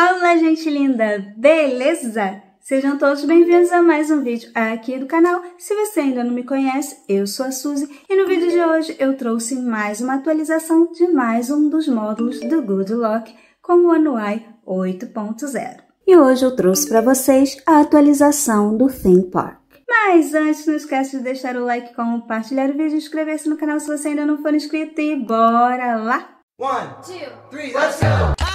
Fala, gente linda! Beleza? Sejam todos bem-vindos a mais um vídeo aqui do canal. Se você ainda não me conhece, eu sou a Suzy e no vídeo de hoje eu trouxe mais uma atualização de mais um dos módulos do Good Lock com o Anuai 8.0. E hoje eu trouxe para vocês a atualização do Theme Park. Mas antes, não esquece de deixar o like, compartilhar o vídeo e inscrever-se no canal se você ainda não for inscrito. E bora lá! One, two, three, let's go!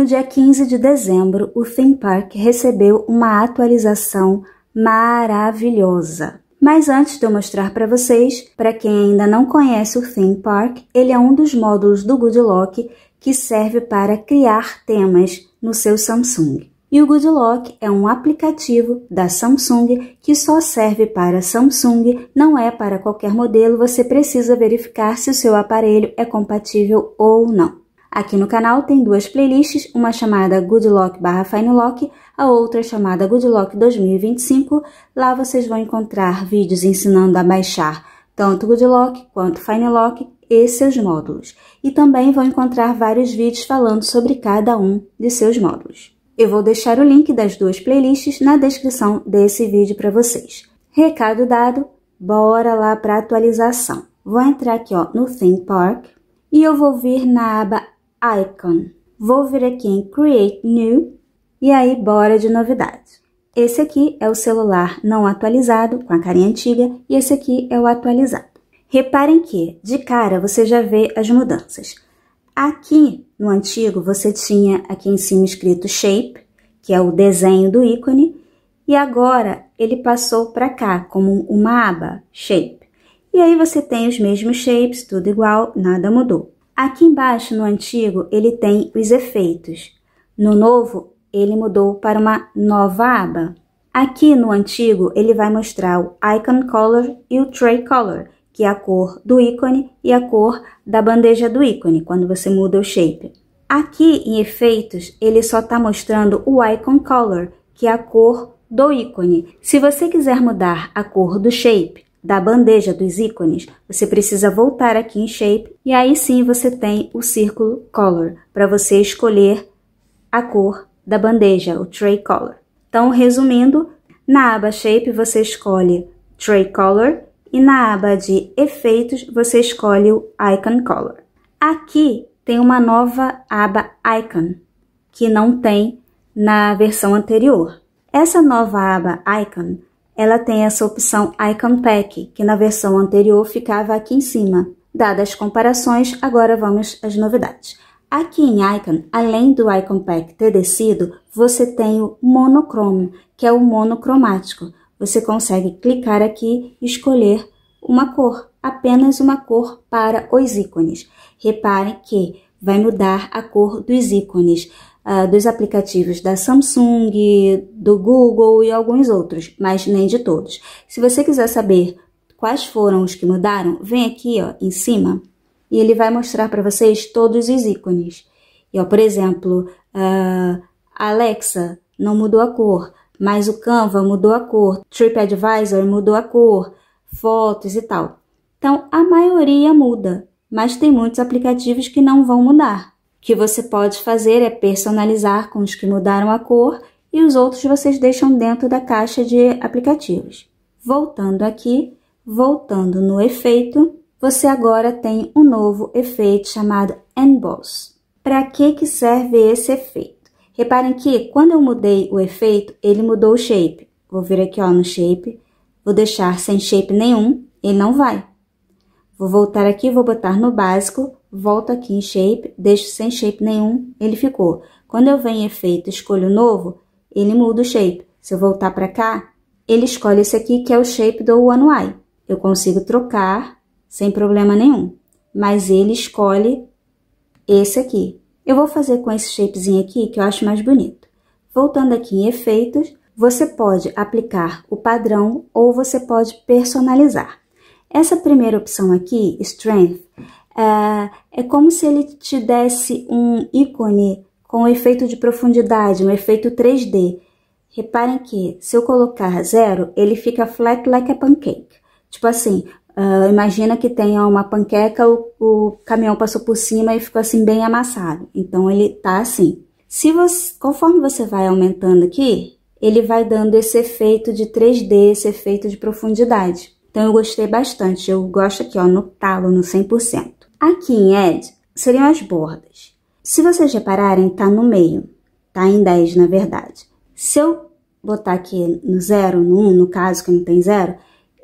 No dia 15 de dezembro, o Theme Park recebeu uma atualização maravilhosa. Mas antes de eu mostrar para vocês, para quem ainda não conhece o Theme Park, ele é um dos módulos do GoodLock que serve para criar temas no seu Samsung. E o GoodLock é um aplicativo da Samsung que só serve para Samsung, não é para qualquer modelo, você precisa verificar se o seu aparelho é compatível ou não. Aqui no canal tem duas playlists, uma chamada Good Lock barra Fine Lock, a outra chamada Good Lock 2025. Lá vocês vão encontrar vídeos ensinando a baixar tanto Good Lock quanto Fine Lock e seus módulos. E também vão encontrar vários vídeos falando sobre cada um de seus módulos. Eu vou deixar o link das duas playlists na descrição desse vídeo para vocês. Recado dado, bora lá para atualização. Vou entrar aqui ó, no Theme Park e eu vou vir na aba icon. Vou vir aqui em create new e aí bora de novidade. Esse aqui é o celular não atualizado, com a carinha antiga, e esse aqui é o atualizado. Reparem que, de cara, você já vê as mudanças. Aqui, no antigo, você tinha aqui em cima escrito shape, que é o desenho do ícone, e agora ele passou para cá, como uma aba, shape. E aí você tem os mesmos shapes, tudo igual, nada mudou. Aqui embaixo, no antigo, ele tem os efeitos. No novo, ele mudou para uma nova aba. Aqui no antigo, ele vai mostrar o Icon Color e o Tray Color, que é a cor do ícone e a cor da bandeja do ícone, quando você muda o shape. Aqui em efeitos, ele só está mostrando o Icon Color, que é a cor do ícone. Se você quiser mudar a cor do shape, da bandeja dos ícones, você precisa voltar aqui em Shape e aí sim você tem o círculo Color para você escolher a cor da bandeja, o Tray Color. Então, resumindo, na aba Shape você escolhe Tray Color e na aba de Efeitos você escolhe o Icon Color. Aqui tem uma nova aba Icon que não tem na versão anterior. Essa nova aba Icon ela tem essa opção Icon Pack, que na versão anterior ficava aqui em cima. Dadas as comparações, agora vamos às novidades. Aqui em Icon, além do Icon Pack ter descido, você tem o Monochrome, que é o monocromático. Você consegue clicar aqui e escolher uma cor, apenas uma cor para os ícones. Reparem que vai mudar a cor dos ícones uh, dos aplicativos da Samsung, do Google e alguns outros, mas nem de todos. Se você quiser saber quais foram os que mudaram, vem aqui ó, em cima e ele vai mostrar para vocês todos os ícones. E, ó, por exemplo, uh, Alexa não mudou a cor, mas o Canva mudou a cor, TripAdvisor mudou a cor, fotos e tal. Então, a maioria muda, mas tem muitos aplicativos que não vão mudar. O que você pode fazer é personalizar com os que mudaram a cor e os outros vocês deixam dentro da caixa de aplicativos. Voltando aqui, voltando no efeito, você agora tem um novo efeito chamado Emboss. Para que, que serve esse efeito? Reparem que quando eu mudei o efeito, ele mudou o shape. Vou vir aqui ó, no shape, vou deixar sem shape nenhum, ele não vai. Vou voltar aqui, vou botar no básico, volto aqui em shape, deixo sem shape nenhum, ele ficou. Quando eu venho em efeito escolho novo, ele muda o shape. Se eu voltar para cá, ele escolhe esse aqui que é o shape do One Eye. Eu consigo trocar sem problema nenhum, mas ele escolhe esse aqui. Eu vou fazer com esse shapezinho aqui que eu acho mais bonito. Voltando aqui em efeitos, você pode aplicar o padrão ou você pode personalizar. Essa primeira opção aqui, Strength, ah, é, como se ele te desse um ícone com um efeito de profundidade, um efeito 3D. Reparem que se eu colocar zero, ele fica flat like a pancake. Tipo assim, uh, imagina que tenha uma panqueca, o, o, caminhão passou por cima e ficou assim bem amassado. Então ele tá assim. Se você, conforme você vai aumentando aqui, ele vai dando esse efeito de 3D, esse efeito de profundidade. Então eu gostei bastante, eu gosto aqui ó, no talo, no 100%. Aqui em Ed seriam as bordas. Se vocês repararem, tá no meio, tá em 10 na verdade. Se eu botar aqui no 0, no 1, um, no caso que não tem zero,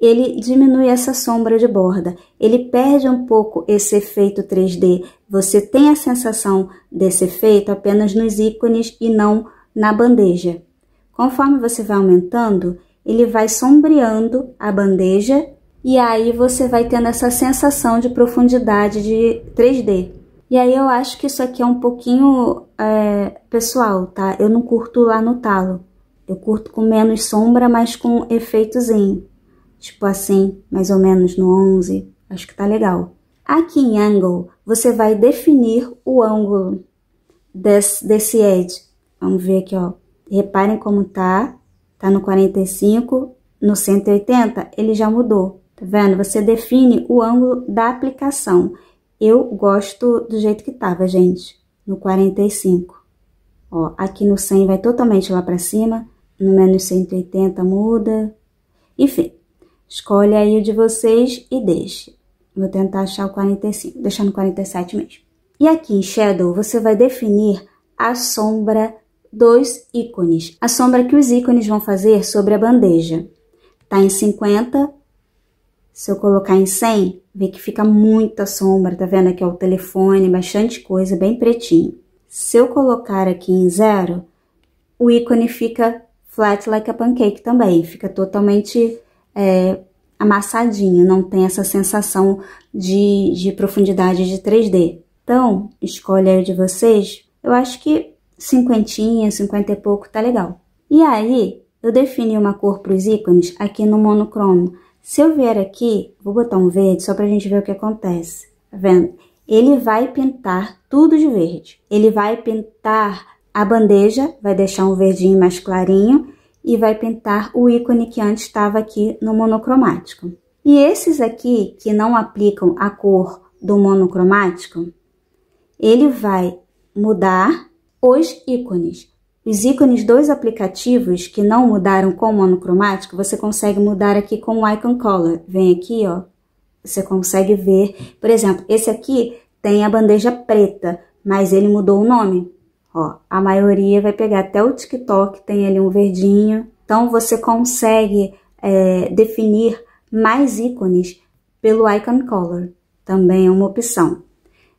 ele diminui essa sombra de borda, ele perde um pouco esse efeito 3D. Você tem a sensação desse efeito apenas nos ícones e não na bandeja. Conforme você vai aumentando, ele vai sombreando a bandeja e aí você vai tendo essa sensação de profundidade de 3D. E aí eu acho que isso aqui é um pouquinho é, pessoal, tá? Eu não curto lá no talo. Eu curto com menos sombra, mas com efeitozinho. Tipo assim, mais ou menos no 11. Acho que tá legal. Aqui em Angle, você vai definir o ângulo desse, desse edge. Vamos ver aqui, ó. Reparem como tá. Tá no 45, no 180 ele já mudou. Tá vendo? Você define o ângulo da aplicação. Eu gosto do jeito que tava, gente, no 45. Ó, aqui no 100 vai totalmente lá pra cima, no menos 180 muda. Enfim, escolhe aí o de vocês e deixe. Vou tentar achar o 45, deixar no 47 mesmo. E aqui em Shadow, você vai definir a sombra dos ícones. A sombra que os ícones vão fazer sobre a bandeja. Tá em 50, se eu colocar em 100, vê que fica muita sombra, tá vendo aqui é o telefone, bastante coisa, bem pretinho. Se eu colocar aqui em zero, o ícone fica flat like a pancake também, fica totalmente é, amassadinho, não tem essa sensação de, de profundidade de 3D. Então, escolha aí de vocês, eu acho que cinquentinha, cinquenta e pouco tá legal. E aí, eu defini uma cor para os ícones aqui no monocromo, se eu vier aqui, vou botar um verde só pra gente ver o que acontece. Tá vendo? Ele vai pintar tudo de verde. Ele vai pintar a bandeja, vai deixar um verdinho mais clarinho e vai pintar o ícone que antes estava aqui no monocromático. E esses aqui que não aplicam a cor do monocromático, ele vai mudar os ícones. Os ícones dos aplicativos que não mudaram com monocromático, você consegue mudar aqui com o Icon Color. Vem aqui, ó. Você consegue ver. Por exemplo, esse aqui tem a bandeja preta, mas ele mudou o nome. Ó, a maioria vai pegar até o TikTok, tem ali um verdinho. Então, você consegue é, definir mais ícones pelo Icon Color. Também é uma opção.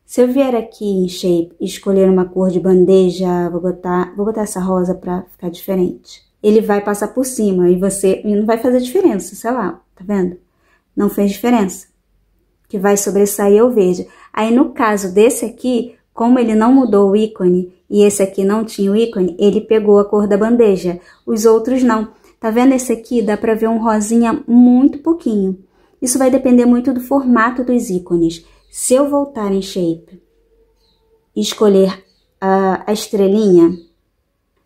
Se eu vier aqui em Shape e escolher uma cor de bandeja, vou botar, vou botar essa rosa pra ficar diferente. Ele vai passar por cima e você e não vai fazer diferença, sei lá, tá vendo? Não fez diferença. Que vai sobressair o verde. Aí no caso desse aqui, como ele não mudou o ícone e esse aqui não tinha o ícone, ele pegou a cor da bandeja. Os outros não. Tá vendo esse aqui? Dá pra ver um rosinha muito pouquinho. Isso vai depender muito do formato dos ícones. Se eu voltar em shape e escolher a, a estrelinha,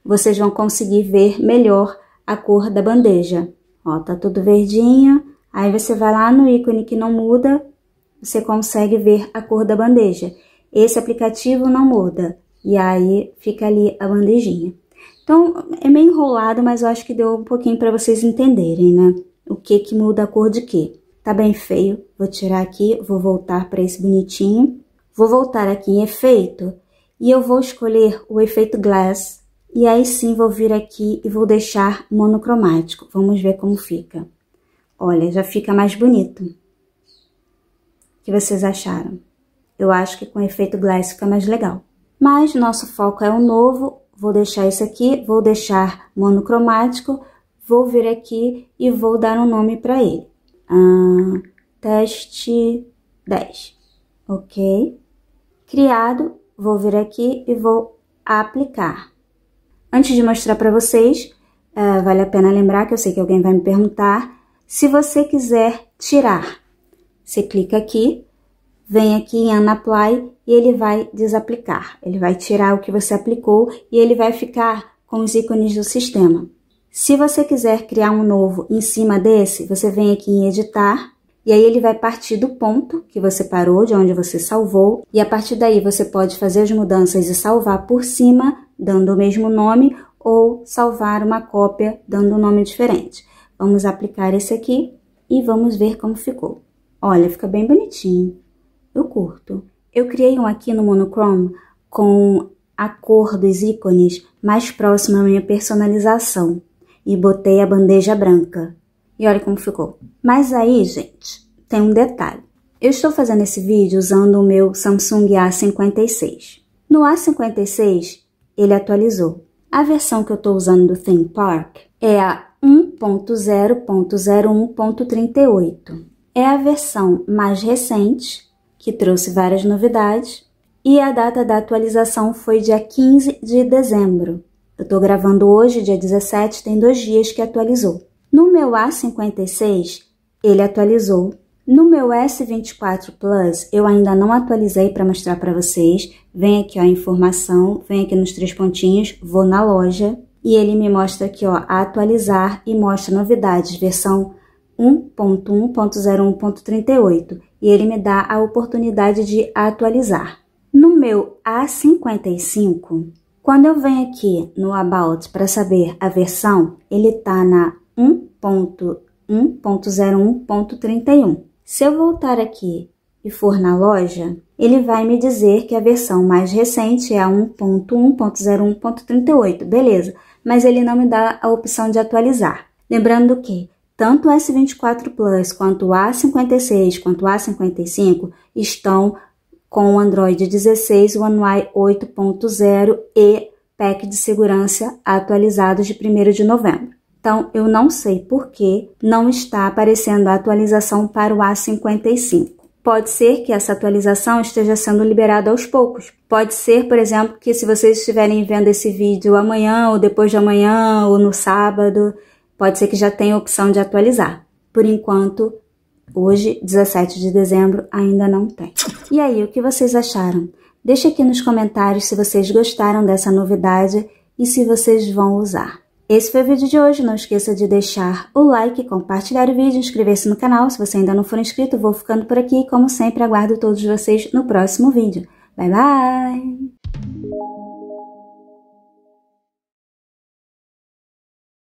vocês vão conseguir ver melhor a cor da bandeja. Ó, tá tudo verdinho. Aí você vai lá no ícone que não muda, você consegue ver a cor da bandeja. Esse aplicativo não muda. E aí fica ali a bandejinha. Então, é meio enrolado, mas eu acho que deu um pouquinho para vocês entenderem, né? O que que muda a cor de quê. Tá bem feio. Vou tirar aqui, vou voltar para esse bonitinho. Vou voltar aqui em efeito e eu vou escolher o efeito glass. E aí sim vou vir aqui e vou deixar monocromático. Vamos ver como fica. Olha, já fica mais bonito. O que vocês acharam? Eu acho que com efeito glass fica mais legal. Mas nosso foco é o novo. Vou deixar isso aqui, vou deixar monocromático, vou vir aqui e vou dar um nome para ele teste 10, ok? Criado, vou vir aqui e vou aplicar. Antes de mostrar para vocês, uh, vale a pena lembrar que eu sei que alguém vai me perguntar, se você quiser tirar, você clica aqui, vem aqui em Unapply e ele vai desaplicar. Ele vai tirar o que você aplicou e ele vai ficar com os ícones do sistema. Se você quiser criar um novo em cima desse, você vem aqui em editar e aí ele vai partir do ponto que você parou, de onde você salvou, e a partir daí você pode fazer as mudanças e salvar por cima, dando o mesmo nome, ou salvar uma cópia dando um nome diferente. Vamos aplicar esse aqui e vamos ver como ficou. Olha, fica bem bonitinho. Eu curto. Eu criei um aqui no monochrome com a cor dos ícones mais próxima à minha personalização e botei a bandeja branca. E olha como ficou. Mas aí, gente, tem um detalhe. Eu estou fazendo esse vídeo usando o meu Samsung A56. No A56, ele atualizou. A versão que eu estou usando do ThinkPark é a 1.0.01.38. É a versão mais recente, que trouxe várias novidades, e a data da atualização foi dia 15 de dezembro. Eu estou gravando hoje, dia 17, tem dois dias que atualizou. No meu A56, ele atualizou. No meu S24 Plus, eu ainda não atualizei para mostrar para vocês. Vem aqui, ó, informação, vem aqui nos três pontinhos, vou na loja. E ele me mostra aqui, ó, atualizar e mostra novidades, versão 1.1.01.38. E ele me dá a oportunidade de atualizar. No meu A55, quando eu venho aqui no About para saber a versão, ele está na 1.1.01.31. Se eu voltar aqui e for na loja, ele vai me dizer que a versão mais recente é a 1.1.01.38, beleza, mas ele não me dá a opção de atualizar. Lembrando que tanto o S24 Plus quanto o A56 quanto o A55 estão com o Android 16, One UI 8.0 e pack de segurança atualizados de 1 de novembro. Então, eu não sei por que não está aparecendo a atualização para o A55. Pode ser que essa atualização esteja sendo liberada aos poucos. Pode ser, por exemplo, que se vocês estiverem vendo esse vídeo amanhã, ou depois de amanhã, ou no sábado, pode ser que já tenha a opção de atualizar. Por enquanto, Hoje, 17 de dezembro, ainda não tem. E aí, o que vocês acharam? Deixe aqui nos comentários se vocês gostaram dessa novidade e se vocês vão usar. Esse foi o vídeo de hoje, não esqueça de deixar o like, compartilhar o vídeo, inscrever-se no canal. Se você ainda não for inscrito, vou ficando por aqui. Como sempre, aguardo todos vocês no próximo vídeo. Bye, bye!